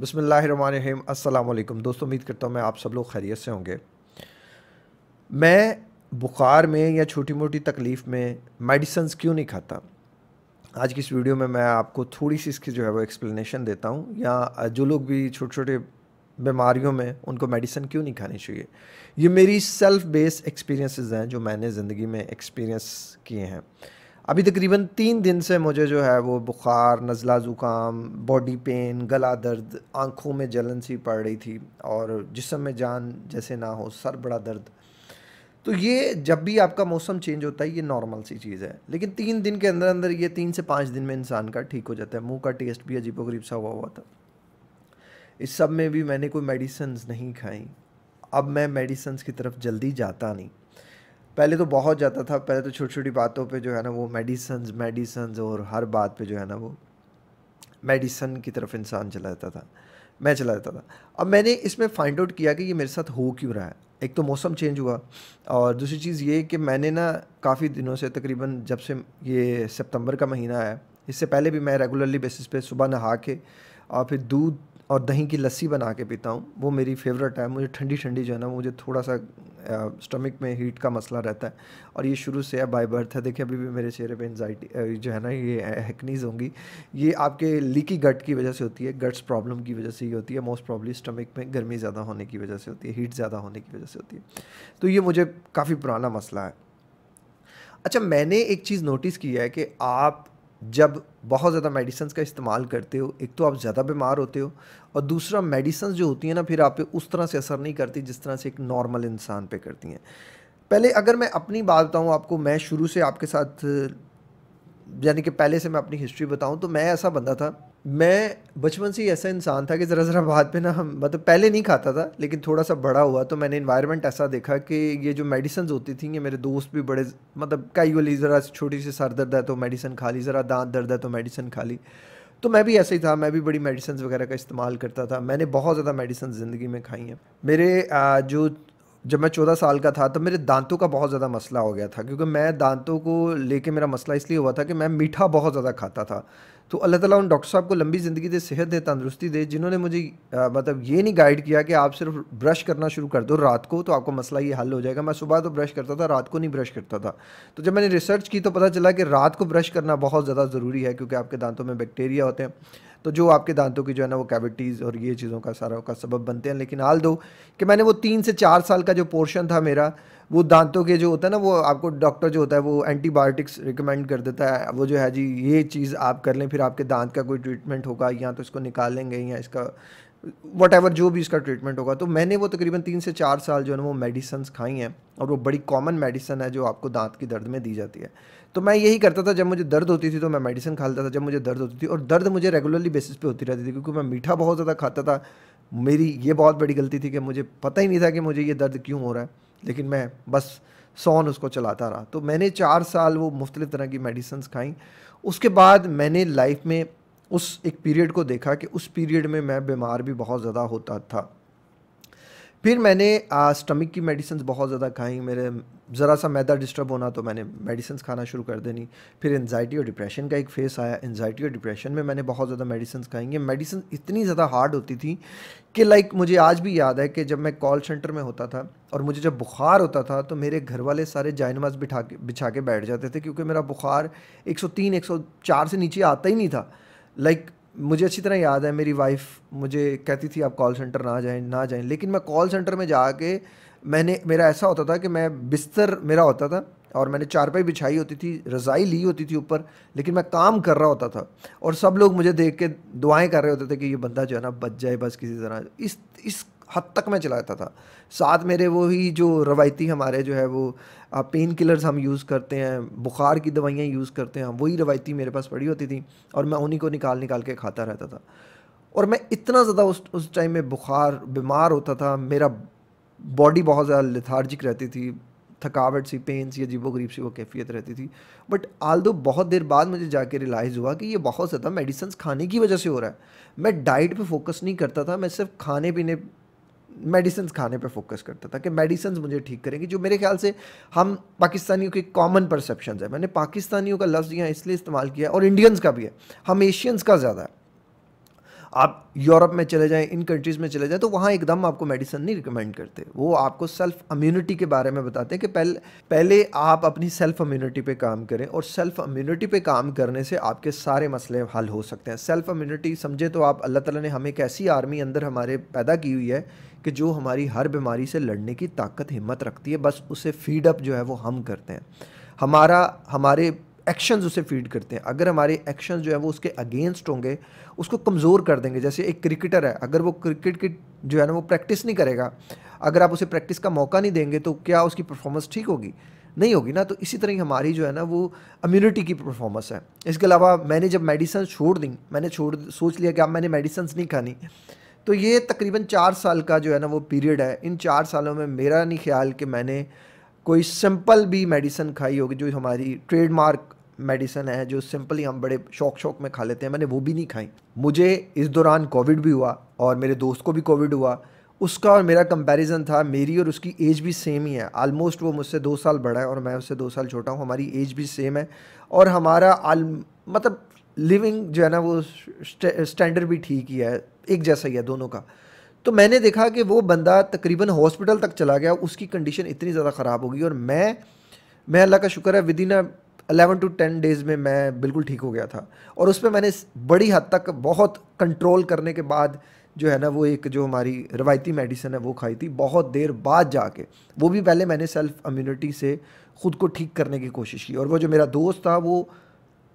बसमीम अल्लाम दोस्तों उम्मीद करता हूँ मैं आप सब लोग खैरियत से होंगे मैं बुखार में या छोटी मोटी तकलीफ़ में मेडिसन क्यों नहीं खाता आज की इस वीडियो में मैं आपको थोड़ी सी इसकी जो है वो एक्सप्लेनेशन देता हूँ या जो लोग भी छोटे छोटे बीमारियों में उनको मेडिसिन क्यों नहीं खानी चाहिए ये मेरी सेल्फ़ बेस्ड एक्सपीरियंसेस हैं जो मैंने ज़िंदगी में एक्सपीरियंस किए हैं अभी तकरीबन तीन दिन से मुझे जो है वो बुखार नज़ला ज़ुकाम बॉडी पेन गला दर्द आँखों में जलन सी पड़ रही थी और जिसम में जान जैसे ना हो सर बड़ा दर्द तो ये जब भी आपका मौसम चेंज होता है ये नॉर्मल सी चीज़ है लेकिन तीन दिन के अंदर अंदर ये तीन से पाँच दिन में इंसान का ठीक हो जाता है मुंह का टेस्ट भी गरीब सा हुआ हुआ था इस सब में भी मैंने कोई मेडिसन्स नहीं खाई अब मैं मेडिसन्स की तरफ जल्दी जाता नहीं पहले तो बहुत जाता था पहले तो छोटी छोटी बातों पे जो है ना वो मेडिसन मेडिसन और हर बात पे जो है ना वो मेडिसन की तरफ इंसान चला जाता था मैं चला जाता था अब मैंने इसमें फाइंड आउट किया कि ये मेरे साथ हो क्यों रहा है एक तो मौसम चेंज हुआ और दूसरी चीज़ ये कि मैंने ना काफ़ी दिनों से तकरीबन जब से ये सितंबर का महीना आया इससे पहले भी मैं रेगुलरली बेसिस पे सुबह नहा के और फिर दूध और दही की लस्सी बना के पीता हूँ वो मेरी फेवरेट है मुझे ठंडी ठंडी जो है ना मुझे थोड़ा सा स्टमक में हीट का मसला रहता है और ये शुरू से है बाय बर्थ है देखिए अभी भी मेरे चेहरे पे एनजाइटी जो है ना ये हैकनीज़ होंगी ये आपके लीकी गट की वजह से होती है गट्स प्रॉब्लम की वजह से ही होती है मोस्ट प्रॉब्ली स्टमक में गर्मी ज़्यादा होने की वजह से होती है हीट ज़्यादा होने की वजह से होती है तो ये मुझे काफ़ी पुराना मसला है अच्छा मैंने एक चीज़ नोटिस की है कि आप जब बहुत ज़्यादा मेडिसन्स का इस्तेमाल करते हो एक तो आप ज़्यादा बीमार होते हो और दूसरा मेडिसन्स जो होती हैं ना फिर आप पे उस तरह से असर नहीं करती जिस तरह से एक नॉर्मल इंसान पे करती हैं पहले अगर मैं अपनी बात बताऊँ आपको मैं शुरू से आपके साथ यानी कि पहले से मैं अपनी हिस्ट्री बताऊँ तो मैं ऐसा बंदा था मैं बचपन से ही ऐसा इंसान था कि ज़रा ज़रा बात पे ना हम मतलब पहले नहीं खाता था लेकिन थोड़ा सा बड़ा हुआ तो मैंने इन्वायरमेंट ऐसा देखा कि ये जो मेडिसन होती थी ये मेरे दोस्त भी बड़े मतलब कई वाली ज़रा छोटी सी सर दर्द है तो मेडिसन खा ली ज़रा दांत दर्द है तो मेडिसन खा ली तो मैं भी ऐसे ही था मैं भी बड़ी मेडिसन वगैरह का इस्तेमाल करता था मैंने बहुत ज़्यादा मेडिसन ज़िंदगी में खाई हैं मेरे जो जब मैं चौदह साल का था तब तो मेरे दांतों का बहुत ज़्यादा मसला हो गया था क्योंकि मैं दांतों को लेके मेरा मसला इसलिए हुआ था कि मैं मीठा बहुत ज़्यादा खाता था तो अल्लाह ताला उन डॉक्टर साहब को लंबी ज़िंदगी दे सेहत दे तंदुरुस्ती दे जिन्होंने मुझे आ, मतलब ये नहीं गाइड किया कि आप सिर्फ ब्रश करना शुरू कर दो रात को तो आपका मसला ये हल हो जाएगा मैं सुबह तो ब्रश करता था रात को नहीं ब्रश करता था तो जब मैंने रिसर्च की तो पता चला कि रात को ब्रश करना बहुत ज़्यादा ज़रूरी है क्योंकि आपके दांतों में बैक्टीरिया होते हैं तो जो आपके दांतों की जो है ना वो कैविटीज़ और ये चीज़ों का सारा का सबब बनते हैं लेकिन हाल दो कि मैंने वो तीन से चार साल का जो पोर्शन था मेरा वो दांतों के जो होता है ना वो आपको डॉक्टर जो होता है वो एंटीबायोटिक्स रिकमेंड कर देता है वो जो है जी ये चीज़ आप कर लें फिर आपके दांत का कोई ट्रीटमेंट होगा या तो इसको निकाल लेंगे या इसका वट जो भी इसका ट्रीटमेंट होगा तो मैंने वो तकरीबन तीन से चार साल जो है ना वो मेडिसन्स खाई हैं और वो बड़ी कॉमन मेडिसन है जो आपको दांत की दर्द में दी जाती है तो मैं यही करता था जब मुझे दर्द होती थी तो मैं मेडिसिन खा लेता था जब मुझे दर्द होती थी और दर्द मुझे रेगुलरली बेसिस पे होती रहती थी क्योंकि मैं मीठा बहुत ज़्यादा खाता था मेरी ये बहुत बड़ी गलती थी कि मुझे पता ही नहीं था कि मुझे ये दर्द क्यों हो रहा है लेकिन मैं बस सोन उसको चलाता रहा तो मैंने चार साल वो मुख्तलि तरह की मेडिसन्स खाई उसके बाद मैंने लाइफ में उस एक पीरियड को देखा कि उस पीरियड में मैं बीमार भी बहुत ज़्यादा होता था फिर मैंने स्टमक की मेडिसिन बहुत ज़्यादा खाई मेरे ज़रा सा मैदा डिस्टर्ब होना तो मैंने मेडिसिन खाना शुरू कर देनी फिर एनजाइटी और डिप्रेशन का एक फेस आया एनजाइटी और डिप्रेशन में मैंने बहुत ज़्यादा मेडिसिन खाई ये मेडिसिन इतनी ज़्यादा हार्ड होती थी कि लाइक मुझे आज भी याद है कि जब मैं कॉल सेंटर में होता था और मुझे जब बुखार होता था तो मेरे घर वाले सारे जायनमाज बिठा के बिछा के बैठ जाते थे क्योंकि मेरा बुखार 103 104 से नीचे आता ही नहीं था लाइक मुझे अच्छी तरह याद है मेरी वाइफ मुझे कहती थी आप कॉल सेंटर ना जाएं ना जाएं लेकिन मैं कॉल सेंटर में जाके मैंने मेरा ऐसा होता था कि मैं बिस्तर मेरा होता था और मैंने चारपाई बिछाई होती थी रज़ाई ली होती थी ऊपर लेकिन मैं काम कर रहा होता था और सब लोग मुझे देख के दुआएं कर रहे होते थे कि ये बंदा जो है ना बच जाए बस किसी तरह इस इस हद तक मैं चलाता था साथ मेरे वो ही जो रवायती हमारे जो है वो पेन किलर्स हम यूज़ करते हैं बुखार की दवाइयाँ यूज़ करते हैं वही रवायती मेरे पास पड़ी होती थी और मैं उन्हीं को निकाल निकाल के खाता रहता था और मैं इतना ज़्यादा उस उस टाइम में बुखार बीमार होता था मेरा बॉडी बहुत ज़्यादा लिथार्जिक रहती थी थकावट सी पेन सी अजीबो गरीब सी वो कैफियत रहती थी बट आल दो बहुत देर बाद मुझे जाके रिलाइज़ हुआ कि ये बहुत ज़्यादा मेडिसन्स खाने की वजह से हो रहा है मैं डाइट पे फोकस नहीं करता था मैं सिर्फ खाने पीने मेडिसिन खाने पर फोकस करता था कि मेडिसिन मुझे ठीक करेंगी जो मेरे ख्याल से हम पाकिस्तानियों के कॉमन परसेप्शन है मैंने पाकिस्तानियों का लफ्ज़ यहाँ इसलिए इस्तेमाल किया और इंडियंस का भी है हम एशियंस का ज़्यादा है आप यूरोप में चले जाएं इन कंट्रीज़ में चले जाएं तो वहाँ एकदम आपको मेडिसिन नहीं रिकमेंड करते वो आपको सेल्फ इम्यूनिटी के बारे में बताते हैं कि पहले पहले आप अपनी सेल्फ इम्यूनिटी पे काम करें और सेल्फ इम्यूनिटी पे काम करने से आपके सारे मसले हल हो सकते हैं सेल्फ इम्यूनिटी समझे तो आप अल्लाह ताला ने हमें एक ऐसी आर्मी अंदर हमारे पैदा की हुई है कि जो हमारी हर बीमारी से लड़ने की ताकत हिम्मत रखती है बस उसे फीडअप जो है वो हम करते हैं हमारा हमारे एक्शंस उसे फीड करते हैं अगर हमारे एक्शंस जो है वो उसके अगेंस्ट होंगे उसको कमज़ोर कर देंगे जैसे एक क्रिकेटर है अगर वो क्रिकेट की जो है ना वो प्रैक्टिस नहीं करेगा अगर आप उसे प्रैक्टिस का मौका नहीं देंगे तो क्या उसकी परफॉर्मेंस ठीक होगी नहीं होगी ना तो इसी तरह हमारी जो है ना वो इम्यूनिटी की परफॉर्मेंस है इसके अलावा मैंने जब मेडिसन छोड़ दी मैंने छोड़ सोच लिया कि अब मैंने मेडिसन्स नहीं खानी तो ये तकरीबन चार साल का जो है ना वो पीरियड है इन चार सालों में मेरा नहीं ख्याल कि मैंने कोई सिंपल भी मेडिसन खाई होगी जो हमारी ट्रेडमार्क मेडिसन है जो सिंपली हम बड़े शौक शौक में खा लेते हैं मैंने वो भी नहीं खाई मुझे इस दौरान कोविड भी हुआ और मेरे दोस्त को भी कोविड हुआ उसका और मेरा कंपैरिजन था मेरी और उसकी एज भी सेम ही है आलमोस्ट वो मुझसे दो साल बड़ा है और मैं उससे दो साल छोटा हूँ हमारी एज भी सेम है और हमारा आल मतलब लिविंग जो है ना वो स्टैंडर्ड भी ठीक ही है एक जैसा ही है दोनों का तो मैंने देखा कि वो बंदा तकरीबन हॉस्पिटल तक चला गया उसकी कंडीशन इतनी ज़्यादा ख़राब हो गई और मैं मैं अल्लाह का शुक्र है within eleven to ten days में मैं बिल्कुल ठीक हो गया था और उस पर मैंने बड़ी हद तक बहुत कंट्रोल करने के बाद जो है ना वो एक जो हमारी रवायती मेडिसिन है वो खाई थी बहुत देर बाद जाके वो भी पहले मैंने सेल्फ इम्यूनिटी से ख़ुद को ठीक करने की कोशिश की और वो जो मेरा दोस्त था वो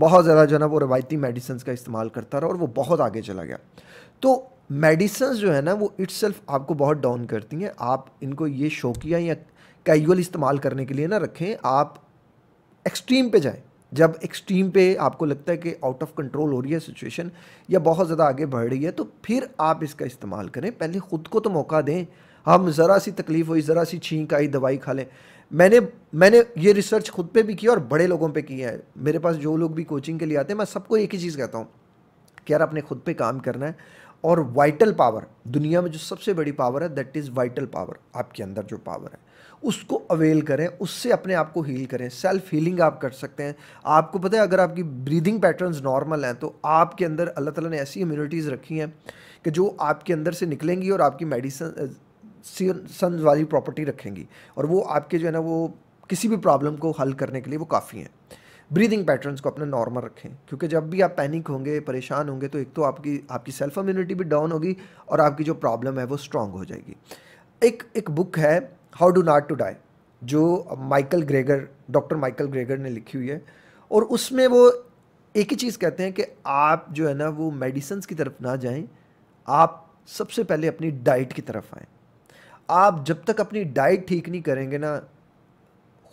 बहुत ज़्यादा जो है ना वो रवायती मेडिसन का इस्तेमाल करता रहा और वो बहुत आगे चला गया तो मेडिसन्स जो है ना वो इट्स आपको बहुत डाउन करती हैं आप इनको ये शौकिया या कैजुअल इस्तेमाल करने के लिए ना रखें आप एक्सट्रीम पे जाएं जब एक्सट्रीम पे आपको लगता है कि आउट ऑफ कंट्रोल हो रही है सिचुएशन या बहुत ज़्यादा आगे बढ़ रही है तो फिर आप इसका इस्तेमाल करें पहले ख़ुद को तो मौका दें हम ज़रा सी तकलीफ़ हुई ज़रा सी छींक आई दवाई खा लें मैंने मैंने ये रिसर्च खुद पे भी किया और बड़े लोगों पे किया है मेरे पास जो लोग भी कोचिंग के लिए आते हैं मैं सबको एक ही चीज़ कहता हूँ कि यार अपने खुद पे काम करना है और वाइटल पावर दुनिया में जो सबसे बड़ी पावर है दैट इज़ वाइटल पावर आपके अंदर जो पावर है उसको अवेल करें उससे अपने आप को हील करें सेल्फ हीलिंग आप कर सकते हैं आपको पता है अगर आपकी ब्रीदिंग पैटर्न्स नॉर्मल हैं तो आपके अंदर अल्लाह ताला ने ऐसी इम्यूनिटीज़ रखी हैं कि जो आपके अंदर से निकलेंगी और आपकी मेडिसिन सन वाली प्रॉपर्टी रखेंगी और वो आपके जो है ना वो किसी भी प्रॉब्लम को हल करने के लिए वो काफ़ी हैं ब्रीदिंग पैटर्न्स को अपना नॉर्मल रखें क्योंकि जब भी आप पैनिक होंगे परेशान होंगे तो एक तो आपकी आपकी सेल्फ इम्यूनिटी भी डाउन होगी और आपकी जो प्रॉब्लम है वो स्ट्रांग हो जाएगी एक एक बुक है how do not to die जो Michael Greger doctor Michael Greger ने लिखी हुई है और उसमें वो एक ही चीज़ कहते हैं कि आप जो है ना वो मेडिसन्स की तरफ ना जाएं आप सबसे पहले अपनी डाइट की तरफ आएँ आप जब तक अपनी डाइट ठीक नहीं करेंगे ना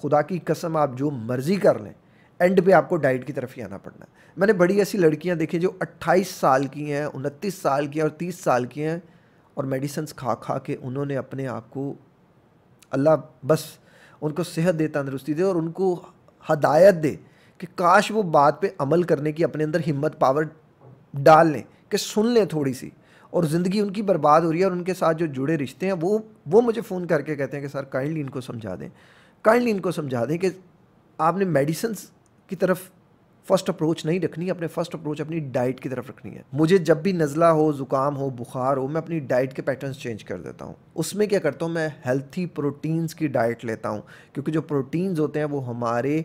खुदा की कसम आप जो मर्ज़ी कर लें एंड पे आपको डाइट की तरफ ही आना पड़ना है मैंने बड़ी ऐसी लड़कियां देखी जो 28 साल की हैं उनतीस साल की हैं और 30 साल की हैं और मेडिसन खा खा के उन्होंने अपने आप को अल्लाह बस उनको सेहत दे तंदरुस्ती दे और उनको हदायत दे कि काश वो बात पे अमल करने की अपने अंदर हिम्मत पावर डाल लें कि सुन लें थोड़ी सी और ज़िंदगी उनकी बर्बाद हो रही है और उनके साथ जो जुड़े रिश्ते हैं वो वो मुझे फ़ोन करके कहते हैं कि सर काइंडली इनको समझा दें काइंडली इनको समझा दें कि आपने मेडिसिन की तरफ फर्स्ट अप्रोच नहीं रखनी अपने फर्स्ट अप्रोच अपनी डाइट की तरफ रखनी है मुझे जब भी नज़ला हो ज़ुकाम हो बुखार हो मैं अपनी डाइट के पैटर्न्स चेंज कर देता हूँ उसमें क्या करता हूँ मैं हेल्थी प्रोटीन्स की डाइट लेता हूँ क्योंकि जो प्रोटीन्स होते हैं वो हमारे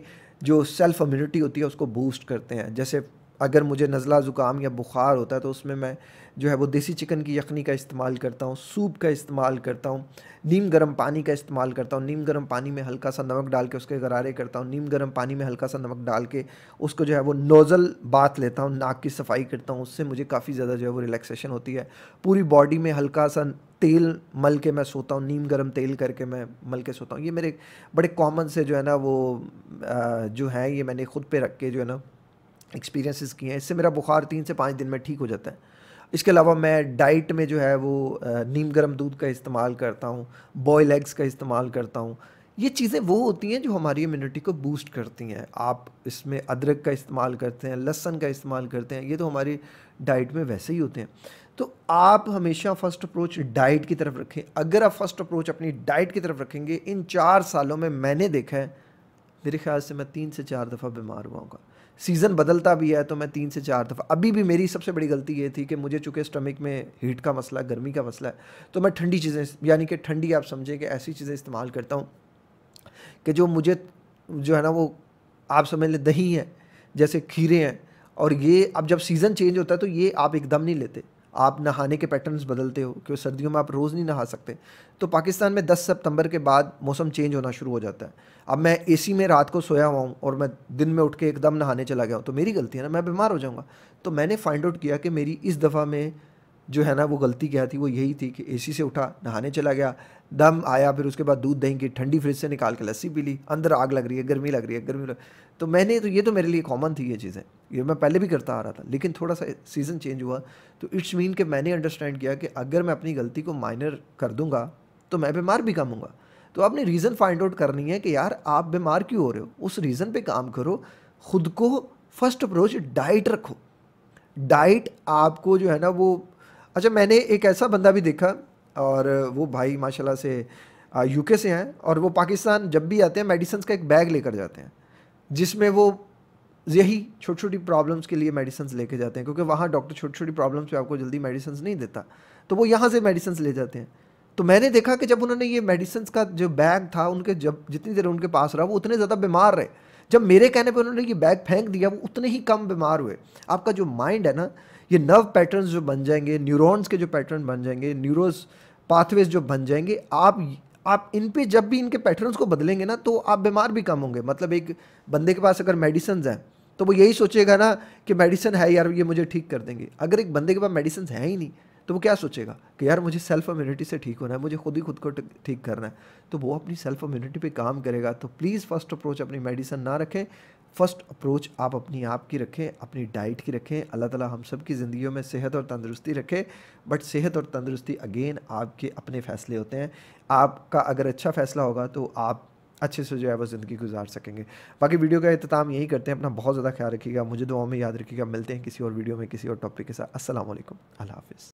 जो सेल्फ इम्यूनिटी होती है उसको बूस्ट करते हैं जैसे अगर मुझे नज़ला ज़ुकाम या बुखार होता है तो उसमें मैं जो है वो देसी चिकन की यखनी का इस्तेमाल करता हूँ सूप का इस्तेमाल करता हूँ नीम गर्म पानी का इस्तेमाल करता हूँ नीम गर्म पानी में हल्का सा नमक डाल के उसके गरारे करता हूँ नीम गर्म पानी में हल्का सा नमक डाल के उसको जो है वो नोज़ल बात लेता हूँ नाक की सफाई करता हूँ उससे मुझे काफ़ी ज़्यादा जो है वो रिलैक्सेशन होती है पूरी बॉडी में हल्का सा तेल मल के मैं सोता हूँ नीम गर्म तेल करके मैं मल के सोता हूँ ये मेरे बड़े कॉमन से जो है ना वो जो है ये मैंने ख़ुद पर रख के जो है ना एक्सपीरियंसेस किए हैं इससे मेरा बुखार तीन से पाँच दिन में ठीक हो जाता है इसके अलावा मैं डाइट में जो है वो नीम गर्म दूध का इस्तेमाल करता हूँ बॉयल एग्स का इस्तेमाल करता हूँ ये चीज़ें वो होती हैं जो हमारी इम्यूनिटी को बूस्ट करती हैं आप इसमें अदरक का इस्तेमाल करते हैं लहसन का इस्तेमाल करते हैं ये तो हमारी डाइट में वैसे ही होते हैं तो आप हमेशा फर्स्ट अप्रोच डाइट की तरफ रखें अगर आप फर्स्ट अप्रोच अपनी डाइट की तरफ रखेंगे इन चार सालों में मैंने देखा है मेरे ख्याल से मैं तीन से चार दफ़ा बीमार हुआ हूँ सीज़न बदलता भी है तो मैं तीन से चार दफ़ा अभी भी मेरी सबसे बड़ी गलती ये थी कि मुझे चूँकि स्टमक में हीट का मसला गर्मी का मसला है तो मैं ठंडी चीज़ें यानी कि ठंडी आप समझें कि ऐसी चीज़ें इस्तेमाल करता हूँ कि जो मुझे जो है ना वो आप समझ लें दही है जैसे खीरे हैं और ये अब जब सीज़न चेंज होता है तो ये आप एकदम नहीं लेते आप नहाने के पैटर्न्स बदलते हो क्यों सर्दियों में आप रोज़ नहीं नहा सकते तो पाकिस्तान में 10 सितंबर के बाद मौसम चेंज होना शुरू हो जाता है अब मैं एसी में रात को सोया हुआ हूँ और मैं दिन में उठ के एकदम नहाने चला गया हूँ तो मेरी गलती है ना मैं बीमार हो जाऊँगा तो मैंने फाइंड आउट किया कि मेरी इस दफ़ा में जो है ना वो गलती क्या थी वो यही थी कि ए से उठा नहाने चला गया दम आया फिर उसके बाद दूध दही की ठंडी फ्रिज से निकाल के लस्सी पी ली अंदर आग लग रही है गर्मी लग रही है गर्मी लग तो मैंने तो ये तो मेरे लिए कॉमन थी ये चीज़ें ये मैं पहले भी करता आ रहा था लेकिन थोड़ा सा सीज़न चेंज हुआ तो इट्स मीन कि मैंने अंडरस्टैंड किया कि अगर मैं अपनी गलती को माइनर कर दूंगा तो मैं बीमार भी कम होऊंगा तो आपने रीज़न फाइंड आउट करनी है कि यार आप बीमार क्यों हो रहे हो उस रीज़न पर काम करो खुद को फर्स्ट अप्रोच डाइट रखो डाइट आपको जो है ना वो अच्छा मैंने एक ऐसा बंदा भी देखा और वो भाई माशाल्लाह से यूके से हैं और वो पाकिस्तान जब भी आते हैं मेडिसन्स का एक बैग लेकर जाते हैं जिसमें वो यही छोटी छोटी प्रॉब्लम्स के लिए मेडिसिन लेके जाते हैं क्योंकि वहाँ डॉक्टर छोटी छोटी प्रॉब्लम्स पे आपको जल्दी मेडिसिन नहीं देता तो वो यहाँ से मेडिसिन ले जाते हैं तो मैंने देखा कि जब उन्होंने ये मेडिसिन का जो बैग था उनके जब जितनी देर उनके पास रहा वो उतने ज़्यादा बीमार रहे जब मेरे कहने पर उन्होंने ये बैग फेंक दिया वो उतने ही कम बीमार हुए आपका जो माइंड है ना ये नर्व पैटर्न्स जो बन जाएंगे न्यूरॉन्स के जो पैटर्न बन जाएंगे न्यूरोज पाथवेज जो बन जाएंगे आप आप इन पे जब भी इनके पैटर्न्स को बदलेंगे ना तो आप बीमार भी कम होंगे मतलब एक बंदे के पास अगर मेडिसन हैं तो वो यही सोचेगा ना कि मेडिसन है यार ये मुझे ठीक कर देंगे अगर एक बंदे के पास मेडिसन है ही नहीं तो वो क्या सोचेगा कि यार मुझे सेल्फ इम्यूनिटी से ठीक होना है मुझे खुद ही खुद को ठीक करना है तो वो अपनी सेल्फ इम्यूनिटी पे काम करेगा तो प्लीज़ फर्स्ट अप्रोच अपनी मेडिसिन ना रखें फर्स्ट अप्रोच आप अपनी आप की रखें अपनी डाइट की रखें अल्लाह ताला हम सब की ज़िंदगी में सेहत और तंदुरुस्ती रखे बट सेहत और तंदुरुस्ती अगेन आपके अपने फ़ैसले होते हैं आपका अगर अच्छा फ़ैसला होगा तो आप अच्छे से जो है वो ज़िंदगी गुजार सकेंगे बाकी वीडियो का अहतमाम यही करते हैं अपना बहुत ज़्यादा ख्याल रखिएगा मुझे दुआओं में याद रखिएगा मिलते हैं किसी और वीडियो में किसी और टॉपिक के साथ असल हाफिज़